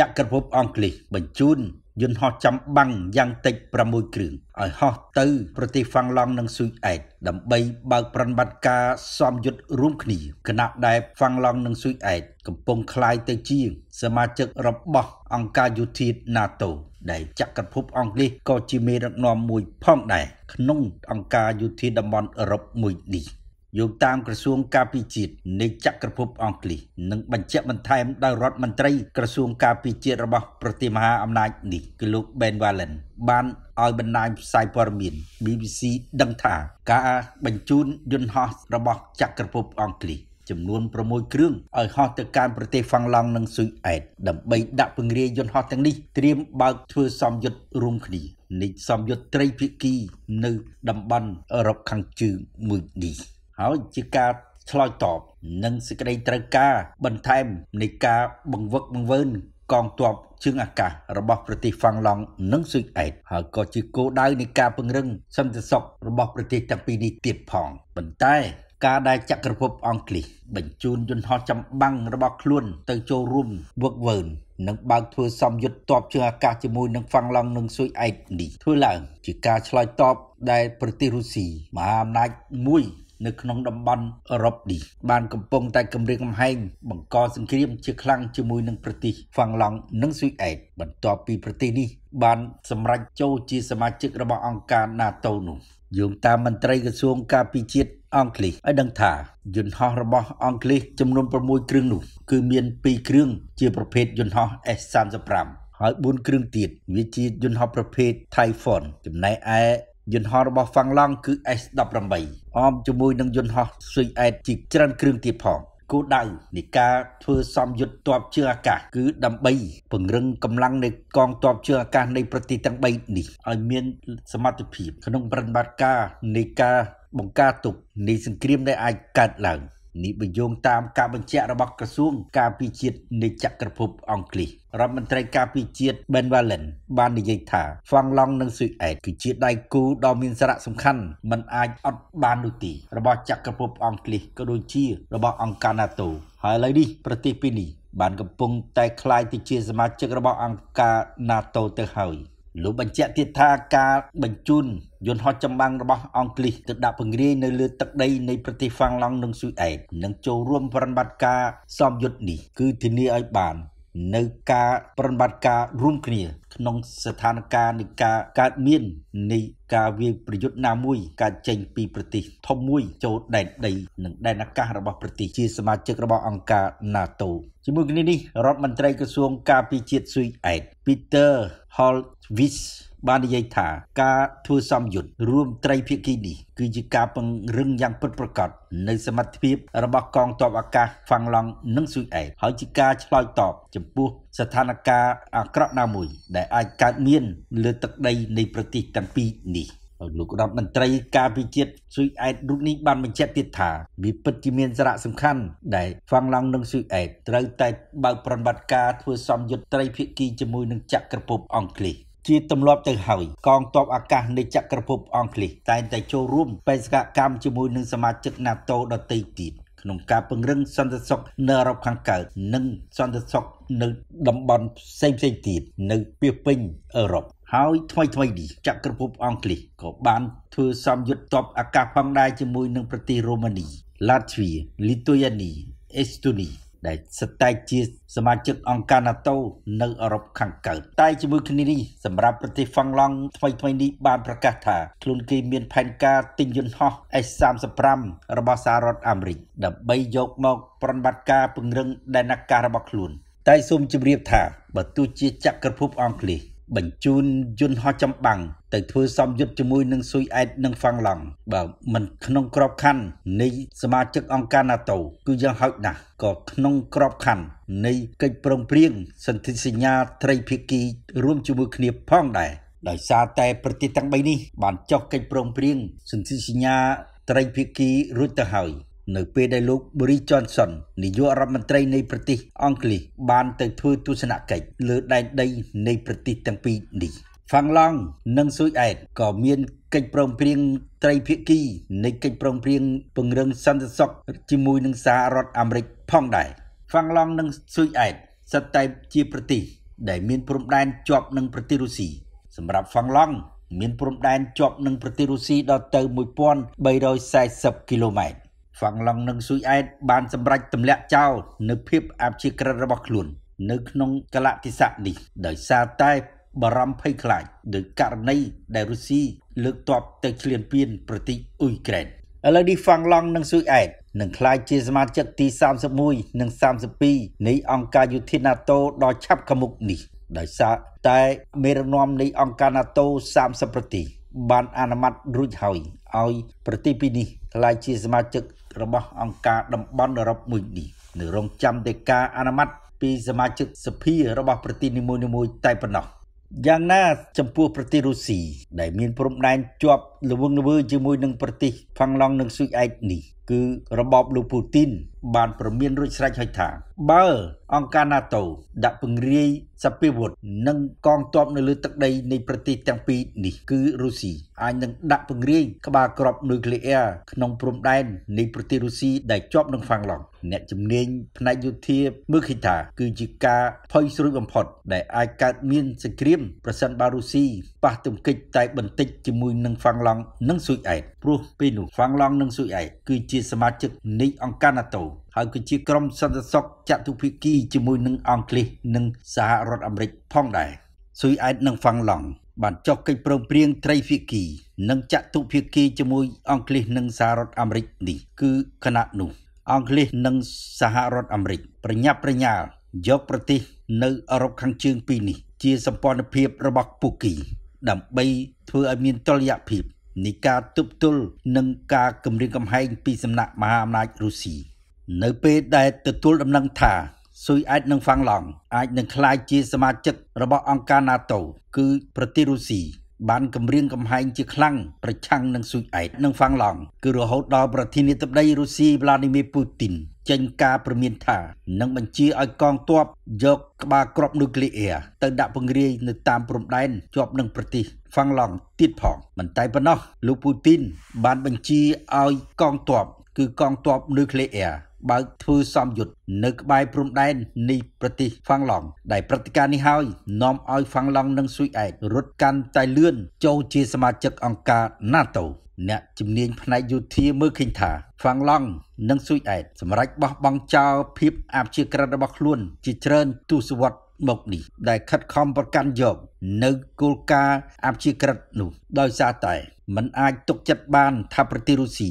ចក្រភពអង់គ្លេសបញ្ជូនយន្តហោះចាំបាំងយ៉ាងតិច6គ្រឿងឲ្យហោះទៅប្រទេសហ្វាំងឡង់និងស៊ុយអែតដើម្បីបើកប្រតិបត្តិការសមយុទ្ធរួមគ្នាគណៈដែលហ្វាំងឡង់និងស៊ុយអែតកំពុងคล้ายទៅជា សមាជិករបស់អង្គការយុធាត NATO ដែលចក្រភពអង់គ្លេសក៏ជាមេដឹកនាំមួយផងដែរក្នុងអង្គការយុធាតតំបន់អឺរ៉ុបមួយនេះ។យោងតាមក្រសួងការពារជាតិនៃចក្រភពអង់គ្លេសនិងបញ្ជាក់បន្ថែមដោយរដ្ឋមន្ត្រីក្រសួងការពារជាតិរបស់ប្រទេសមហាអំណាចនេះគឺលោក Ben Wallen បានឲ្យបណ្ដាញផ្សាយព័ត៌មាន BBC ដឹងថាការបញ្ជូនយន្តហោះរបស់ចក្រភពអង់គ្លេសចំនួន6គ្រឿងឲ្យហោះទៅកាន់ប្រទេសហ្វាំងឡង់និងស៊ុយអែតដើម្បីដាក់ពង្រាយយន្តហោះទាំងនេះត្រៀមបើកធ្វើសម្យុទ្ធរួមគ្នានៃសម្យុទ្ធត្រីភាគីនៅតំបន់អឺរ៉ុបខាងជើងមួយនេះ។ហើយជាការឆ្លើយតបនឹងសេចក្តីត្រូវការបន្ថែមនៃការបង្វឹកបង្វើនកងទ័ពជើងអាកាសរបស់ប្រទេសហ្វាំងឡង់និងស៊ុយអែតហើយក៏ជាគោលដៅនៃការពង្រឹងសន្តិសុខរបស់ប្រទេសទាំងពីរនេះទៀតផងប៉ុន្តែការដែលចក្រភព អង់គ្លេសបញ្ជូនយន្តហោះចម្បាំងរបស់ខ្លួន ទៅចូលរួមវឹកវើនិងបើកធ្វើសម្យុទ្ធទ័ពជើងអាកាសជាមួយនឹងហ្វាំងឡង់និងស៊ុយអែតនេះធ្វើឡើង ជាការឆ្លើយតបដែលប្រទេសរុស្ស៊ីមហាអំណាចមួយនៅក្នុងតំបន់អឺរ៉ុបនេះបានកំពុងតែគម្រាមកំហែងបង្កសង្គ្រាម ជាខ្លាំងជាមួយនឹងប្រទេសហ្វាំងឡង់និងស៊ុយអែតបន្ទាប់ពីប្រទេសនេះ បាន សម្រេចចូលជាសមាជិករបស់អង្គការ NATO នោះយោងតាមមន្ត្រីក្រសួងការពារជាតិអង់គ្លេសឲ្យដឹងថាយន្តហោះរបស់អង់គ្លេសចំនួន6គ្រឿងនោះគឺមាន2គ្រឿងជាប្រភេទយន្តហោះ S35 ហើយ4គ្រឿងទៀតវាជាយន្តហោះប្រភេទ Typhoon ចំណែកឯយន្តហោះរបស់ហ្វាំងឡង់គឺ S18 អមជាមួយនឹងយន្តហោះស៊ុយអែតជាច្រើនគ្រឿងទៀតផងគោលដៅនៃការធ្វើសំយុទ្ធទ័ពជើងអាកាសគឺដើម្បីពង្រឹងកម្លាំងនៃកងទ័ពជើងអាកាសនៃប្រទេសទាំង3នេះឲ្យមានសមត្ថភាពក្នុងប្រតិបត្តិការនៃការបង្ការទុកនៃសង្គ្រាមដែលអាចកើតឡើង។នេះបញ្យងតាមការបញ្ជាក់របស់ក្រសួងការពារជាតិនៃចក្រភព អង់គ្លេសរដ្ឋមន្ត្រីការពារជាតិ Ben Valen បាននិយាយថាហ្វាំងឡង់និងស៊ុយអែតគឺជាដៃគូដ៏មានសារៈសំខាន់មិនអាចអត់បាននោះទេរបស់ចក្រភព អង់គ្លេសក៏ដូចជារបស់អង្គការ NATO ហើយឥឡូវនេះប្រទេសពីរនេះបានកំពុង តែคลายទៅជា សមាជិករបស់អង្គការ NATO ទៅហើយ។លោកបញ្ជាក់ទៀតថាការបញ្ជូនយន្តហោះចម្បាំងរបស់អង់គ្លេសទៅដាក់ពង្រាយនៅលើទឹកដីនៃប្រទេសហ្វាំងឡង់និងស៊ុយអែតនិងចូលរួមប្រតិបត្តិការសមយុទ្ធនេះគឺធានាឲ្យបាននៅការប្រតិបត្តិការរួមគ្នាក្នុងស្ថានភាពនៃការកើតមាននៃការវាយប្រយុទ្ធណាមួយកើតចេញពីប្រទេស ធំមួយចូលដែនដីនិងដែនអាកាសរបស់ប្រទេសជា សមាជិករបស់អង្គការ NATO ជាមួយគ្នានេះរដ្ឋមន្ត្រីក្រសួង ការពារជាតិស៊ុយអែត Peter Holtwich បាននិយាយថា ការធ្វើសម្ពយុទ្ធរួមត្រីភាគីនេះ គឺជាការពង្រឹងយ៉ាងពិតប្រាកដនៅសមត្ថភាព របស់កងទ័ពអាកាសហ្វាំងឡង់និងស៊ុយអែតហើយជាការឆ្លើយតបចំពោះ ស្ថានភាពអាក្រក់ណាមួយ ដែលអាចកើតមាន លើទឹកដី នៃប្រទេសទាំងពីរនេះលោករដ្ឋមន្ត្រីការពិជាតិស៊ុយអែតរូបនេះបានបញ្ជាក់ទៀតថាវាពិតជាមានសារៈសំខាន់ដែលហ្វាំងឡង់និងស៊ុយអែតត្រូវតែបើកប្រតិបត្តិការធ្វើសម្ពយុទ្ធត្រីភាគីជាមួយនឹងចក្រភពអង់គ្លេសជាទម្លាប់ទៅហើយកងទ័ពអាកាសនៃចក្រភពអង់គ្លេសតែងតែចូលរួមបេសកកម្មជាមួយនឹងសមាជិក NATO ដទៃទៀតក្នុងការពង្រឹងសន្តិសុខនៅអឺរ៉ុបខាងកើតនិងសន្តិសុខនៅតំបន់ផ្សេងផ្សេងទៀតនៅពាសពេញអឺរ៉ុបហើយថ្មីថ្មីនេះចក្រភពអង់គ្លេសក៏បាន ធ្វើសម្យុទ្ធទ័ពអាកាសផងដែរជាមួយនឹងប្រទេសរូម៉ានីឡាតវីលីទុយអានីអេស្តូនីដែលស្ថិតជាសមាជិកអង្គការ NATO នៅអឺរ៉ុបខាងកើតតែជាមួយគ្នានេះសម្រាប់ប្រទេសហ្វាំងឡង់ថ្មីថ្មីនេះបានប្រកាសថាខ្លួនគេមានផែនការទិញយន្តហោះ S35 របស់សហរដ្ឋអាមេរិកដើម្បីយកមកប្រនបត្តិការពង្រឹងដែនអាកាសរបស់ខ្លួនតែសូមជម្រាបថាបើទោះជា ចក្រភពអង់គ្លេសបញ្ជូនយន្តហោះចម្បាំងទៅធ្វើសំយុទ្ធជាមួយនឹងស៊ុយអែតនិងហ្វាំងឡង់បើមិនក្នុងក្របខ័ណ្ឌនៃសមាជិកអង្គការ NATO គឺយ៉ាងហោចណាស់ក៏ក្នុងក្របខ័ណ្ឌនៃកិច្ចព្រមព្រៀងសន្ធិសញ្ញាត្រីភាគីរួមជាមួយគ្នាផងដែរដោយសារតែប្រទេសទាំង3នេះបានចុះកិច្ចព្រមព្រៀងសន្ធិសញ្ញាត្រីភាគីរួចទៅហើយនៅពេលដែលលោក Boris Johnson នាយករដ្ឋមន្ត្រីនៃប្រទេសអង់គ្លេសបានទៅធ្វើទស្សនកិច្ចលើដែនដីនៃប្រទេសទាំងពីរនេះហ្វាំងឡង់និងស៊ុយអែតក៏មានកិច្ចព្រមព្រៀងត្រីភាគីនៃកិច្ចព្រមព្រៀងពង្រឹងសន្តិសុខជាមួយនឹងសហរដ្ឋអាមេរិកផងដែរហ្វាំងឡង់និងស៊ុយអែតស្ថិតតែជាប្រទេសដែលមានព្រំដែនជាប់នឹងប្រទេសរុស្ស៊ីសម្រាប់ហ្វាំងឡង់មានព្រំដែនជាប់នឹងប្រទេសរុស្ស៊ីដល់ទៅ1340គីឡូម៉ែត្រហ្វាំងឡង់និងស៊ុយអែតបានសម្រេចទម្លាក់ចោលនៅភាពអព្យាក្រឹតរបស់ខ្លួននៅក្នុងកលតិស័កនេះដោយសារតែបារម្ភភ័យខ្លាចដោយករណីដែលរុស្ស៊ីលើកទ័ពទៅឈ្លានពានប្រទេសអ៊ុយក្រែនឥឡូវនេះហ្វាំងឡង់និងស៊ុយអែតនឹងក្លាយជាសមាជិកទី31និង32នៃអង្គការយុធា NATO ដ៏ឆាប់ខាងមុខនេះដោយសារតែមេរនាំនៃអង្គការ NATO 30ប្រទេសបានអនុម័តរួចហើយឲ្យប្រទេសពីរនេះក្លាយជាសមាជិករបស់អង្គការតំបន់អឺរ៉ុបមួយនេះ នៅរងចាំតែការអនុម័តពីសមាជិកសភារបស់ប្រទេសនីមួយៗតែប៉ុណ្ណោះយ៉ាងណា ចំពោះប្រទេសរុស្ស៊ីដែលមានព្រំដែនជាប់ល្វឹងល្វើយជាមួយនឹងប្រទេសហ្វាំងឡង់និងស៊ុយអែកនេះគឺរបបលោកពូទីន បានប្រមានរួចស្រេចហើយថាបើអង្គការ NATO ដាក់ពង្រាយសព្វាវុធនិងកងទ័ពនៅលើទឹកដី នៃប្រទេសទាំងពីរនេះគឺរុស្ស៊ីអាចនឹងដាក់ពង្រាយក្បាលក្របនុយក្លេអ៊ែរក្នុងព្រំដែននៃប្រទេសរុស្ស៊ីដែលជាប់នឹងហ្វាំងឡង់អ្នកជំនាញផ្នែកយោធាមើលឃើញថាគឺជាការផុយស្រួយបំផុតដែលអាចកើតមានសង្គ្រាមប្រសិនបើរុស្ស៊ីប៉ះទង្គិច តែបន្តិចជាមួយនឹងហ្វាំងឡង់និងស៊ុយអែតព្រោះពេលនោះហ្វាំងឡង់និងស៊ុយអែតគឺជាសមាជិកនៃអង្គការ NATO ហើយក៏ជាក្រុមសន្តិសុខចតុភិគីជាមួយនឹងអង់គ្លេសនិងសហរដ្ឋអាមេរិក ផងដែរស៊ុយអែតនិងហ្វាំងឡង់បានចុះកិច្ចព្រមព្រៀងត្រីភាគី និងចតុភាគីជាមួយអង់គ្លេសនិងសហរដ្ឋអាមេរិកនេះគឺគណៈនោះអង់គ្លេសនិងសហរដ្ឋអាមេរិកប្រញាប់ប្រញាល់យកប្រទេស នៅអឺរ៉ុបខាងជើងពីរនេះ ជាសម្ព័ន្ធភាពរបស់ពួកគេដើម្បីធ្វើឲ្យមានតុល្យភាពនៃការទប់ទល់និងការគម្រាមកំហែងពីសំណាក់មហាអំណាចរុស្ស៊ី។នៅពេលដែលទទួលដំណឹងថាស៊ុយអែតនិងហ្វាំងឡង់អាចនឹងក្លាយជាសមាជិករបស់អង្គការ NATO គឺប្រទេសរុស្ស៊ីបានគម្រាមកំហែងជាខ្លាំងប្រឆាំងនឹងស៊ុយអែតនិងហ្វាំងឡង់គឺរហូតដល់ប្រធានាធិបតីរុស្ស៊ីវ្លាឌីមៀពូទីនចេញការព្រមានថានឹងបញ្ជាឲ្យកងទ័ពយកក្បាលគ្រាប់នុយក្លេអ៊ែរទៅដាក់ពង្រាយនៅតាមព្រំដែនជាប់នឹងប្រទេសហ្វាំងឡង់ទៀតផងមិនតែប៉ុណ្ណោះលោកពូទីនបានបញ្ជាឲ្យកងទ័ពគឺកងទ័ពនុយក្លេអ៊ែរបើកធ្វើសំយុទ្ធនៅក្បែរព្រំដែននៃប្រទេសហ្វាំងឡង់ដែលព្រឹត្តិការណ៍នេះហើយនាំឲ្យហ្វាំងឡង់និងស៊ុយអែករត់កាន់តែលឿនចូលជាសមាជិកអង្គការ NATO អ្នកជំនាញផ្នែកយោធាមើលឃើញថាហ្វាំងឡង់និងស៊ុយអែតសម្រាប់បោះបង់ចោលភាពអព្យាក្រឹតរបស់ខ្លួន ជាច្រើនទស្សវត្សមកនេះ ដែលខិតខំប្រកាន់យកនៅគោលការណ៍អព្យាក្រឹតនោះ ដោយសារតែมันអាចទុកចិត្តបានថាប្រទេសរុស្ស៊ី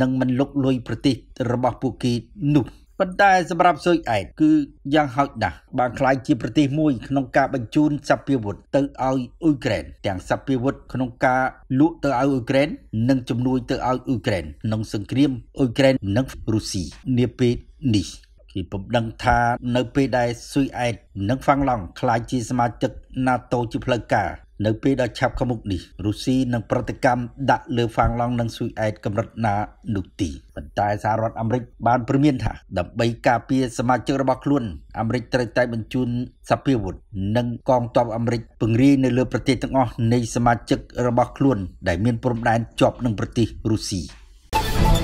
និងមិនលុកលុយប្រទេសរបស់ពួកគេនោះប៉ុន្តែសម្រាប់ស៊ុយអែតគឺយ៉ាងហោចណាស់បានក្លាយជាប្រទេសមួយក្នុងការបញ្ជូនសព្វាវុធទៅឲ្យអ៊ុយក្រែនទាំងសព្វាវុធក្នុងការលក់ទៅឲ្យអ៊ុយក្រែននិងជំនួយទៅឲ្យអ៊ុយក្រែនក្នុងសង្គ្រាមអ៊ុយក្រែននិងរុស្ស៊ីនាពេលនេះគេពំដឹងថា នៅពេលដែលស៊ុយអែតនិងហ្វាំងឡង់ក្លាយជាសមាជិក NATO ជាផ្លូវការនៅពេលដ៏ឆាប់ខាងមុខនេះរុស្ស៊ីនឹងប្រតិកម្មដាក់លើហ្វាំងឡង់និងស៊ុយអែតកម្រិតណា នោះទីប៉ុន្តែសហរដ្ឋអាមេរិកបានព្រមានថាដើម្បីការពារសមាជិករបស់ខ្លួនអាមេរិកត្រូវតែបញ្ជូនសភាវុធនិងកងទ័ពអាមេរិកពង្រាយនៅលើប្រទេសទាំងអស់នៃសមាជិករបស់ខ្លួន ដែលមានព្រំដែនជាប់នឹងប្រទេសរុស្ស៊ី